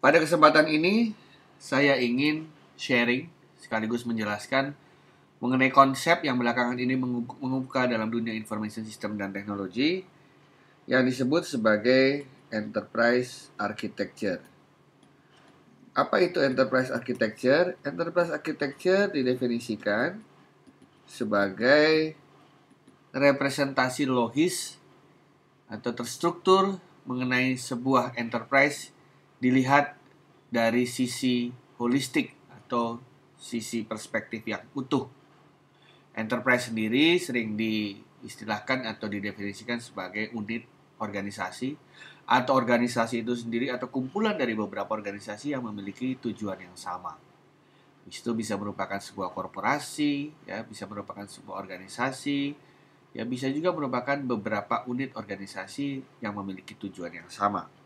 Pada kesempatan ini, saya ingin sharing sekaligus menjelaskan mengenai konsep yang belakangan ini mengemuka dalam dunia information system dan teknologi yang disebut sebagai enterprise architecture. Apa itu enterprise architecture? Enterprise architecture didefinisikan sebagai representasi logis atau terstruktur mengenai sebuah enterprise dilihat dari sisi holistik atau sisi perspektif yang utuh. Enterprise sendiri sering diistilahkan atau didefinisikan sebagai unit organisasi atau organisasi itu sendiri atau kumpulan dari beberapa organisasi yang memiliki tujuan yang sama. Itu bisa merupakan sebuah korporasi, ya, bisa merupakan sebuah organisasi, ya bisa juga merupakan beberapa unit organisasi yang memiliki tujuan yang sama.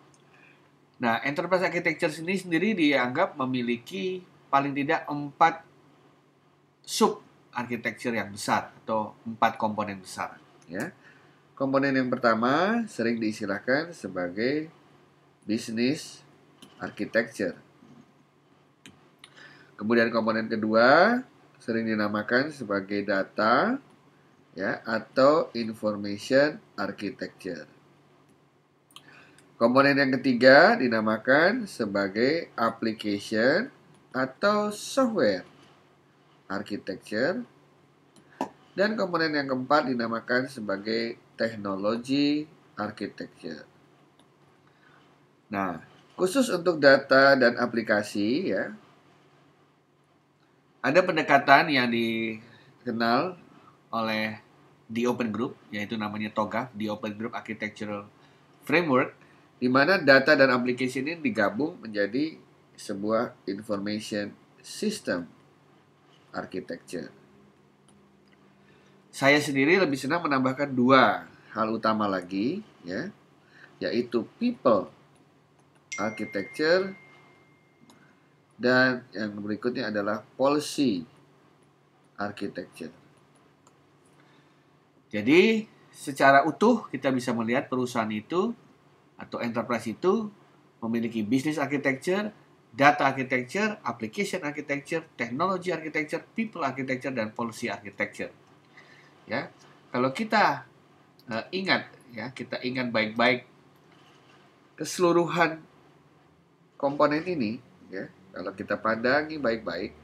Nah, enterprise architecture ini sendiri dianggap memiliki paling tidak empat sub architecture yang besar atau empat komponen besar. Ya, komponen yang pertama sering diistilahkan sebagai business architecture. Kemudian komponen kedua sering dinamakan sebagai data ya atau information architecture. Komponen yang ketiga dinamakan sebagai application atau software architecture dan komponen yang keempat dinamakan sebagai teknologi architecture. Nah, khusus untuk data dan aplikasi ya. Ada pendekatan yang dikenal oleh The Open Group yaitu namanya TOGAF, The Open Group Architectural Framework di mana data dan aplikasi ini digabung menjadi sebuah information system architecture. Saya sendiri lebih senang menambahkan dua hal utama lagi, ya, yaitu people architecture dan yang berikutnya adalah policy architecture. Jadi secara utuh kita bisa melihat perusahaan itu atau enterprise itu memiliki bisnis architecture, data architecture, application architecture, technology architecture, people architecture, dan policy architecture. Ya, kalau kita uh, ingat ya, kita ingat baik-baik keseluruhan komponen ini, ya, kalau kita pandangi baik-baik,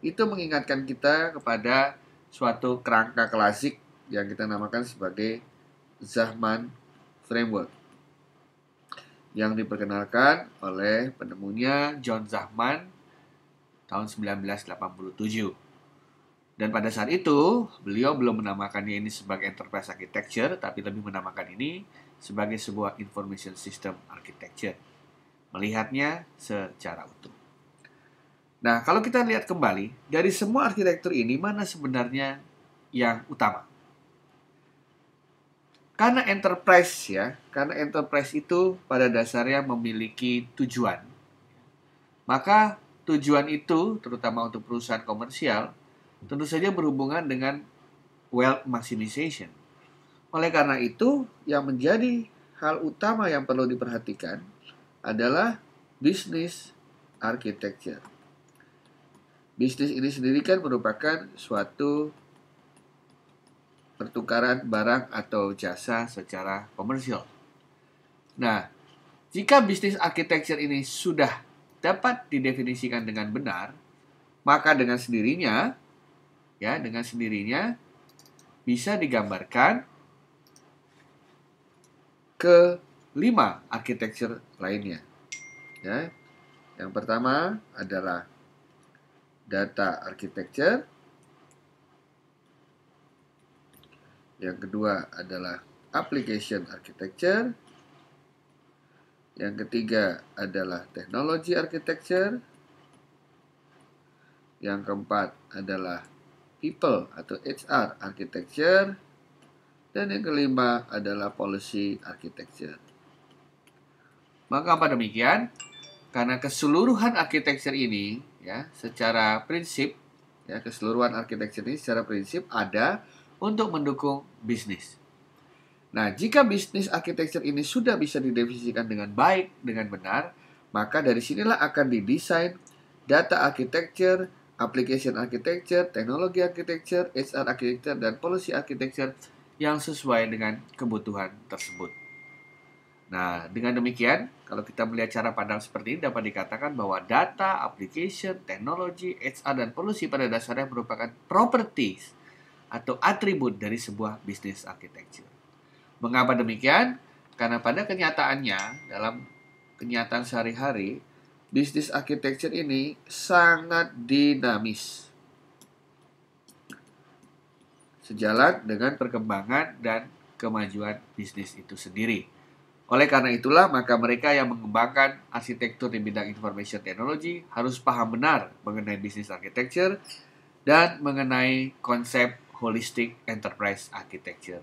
itu mengingatkan kita kepada suatu kerangka klasik yang kita namakan sebagai Zahman Framework yang diperkenalkan oleh penemunya John Zahman tahun 1987. Dan pada saat itu, beliau belum menamakannya ini sebagai enterprise architecture, tapi lebih menamakan ini sebagai sebuah information system architecture. Melihatnya secara utuh. Nah, kalau kita lihat kembali, dari semua arsitektur ini, mana sebenarnya yang utama? Karena enterprise ya, karena enterprise itu pada dasarnya memiliki tujuan. Maka tujuan itu, terutama untuk perusahaan komersial, tentu saja berhubungan dengan wealth maximization. Oleh karena itu, yang menjadi hal utama yang perlu diperhatikan adalah bisnis architecture. Bisnis ini sendiri kan merupakan suatu pertukaran barang atau jasa secara komersial. Nah, jika bisnis architecture ini sudah dapat didefinisikan dengan benar, maka dengan sendirinya ya, dengan sendirinya bisa digambarkan ke lima arsitektur lainnya. Ya. Yang pertama adalah data architecture, Yang kedua adalah application architecture. Yang ketiga adalah technology architecture. Yang keempat adalah people atau HR architecture. Dan yang kelima adalah policy architecture. Maka apa demikian? Karena keseluruhan architecture ini ya secara prinsip ya keseluruhan architecture ini secara prinsip ada untuk mendukung bisnis. Nah, jika bisnis architecture ini sudah bisa didefinisikan dengan baik, dengan benar, maka dari sinilah akan didesain data architecture, application architecture, teknologi architecture, HR architecture, dan policy architecture yang sesuai dengan kebutuhan tersebut. Nah, dengan demikian, kalau kita melihat cara pandang seperti ini dapat dikatakan bahwa data, application, teknologi, HR, dan polusi pada dasarnya merupakan properties atau atribut dari sebuah bisnis architecture. Mengapa demikian? Karena pada kenyataannya dalam kenyataan sehari-hari, bisnis arsitektur ini sangat dinamis. Sejalan dengan perkembangan dan kemajuan bisnis itu sendiri. Oleh karena itulah, maka mereka yang mengembangkan arsitektur di bidang information technology harus paham benar mengenai bisnis arsitektur dan mengenai konsep Holistic Enterprise Architecture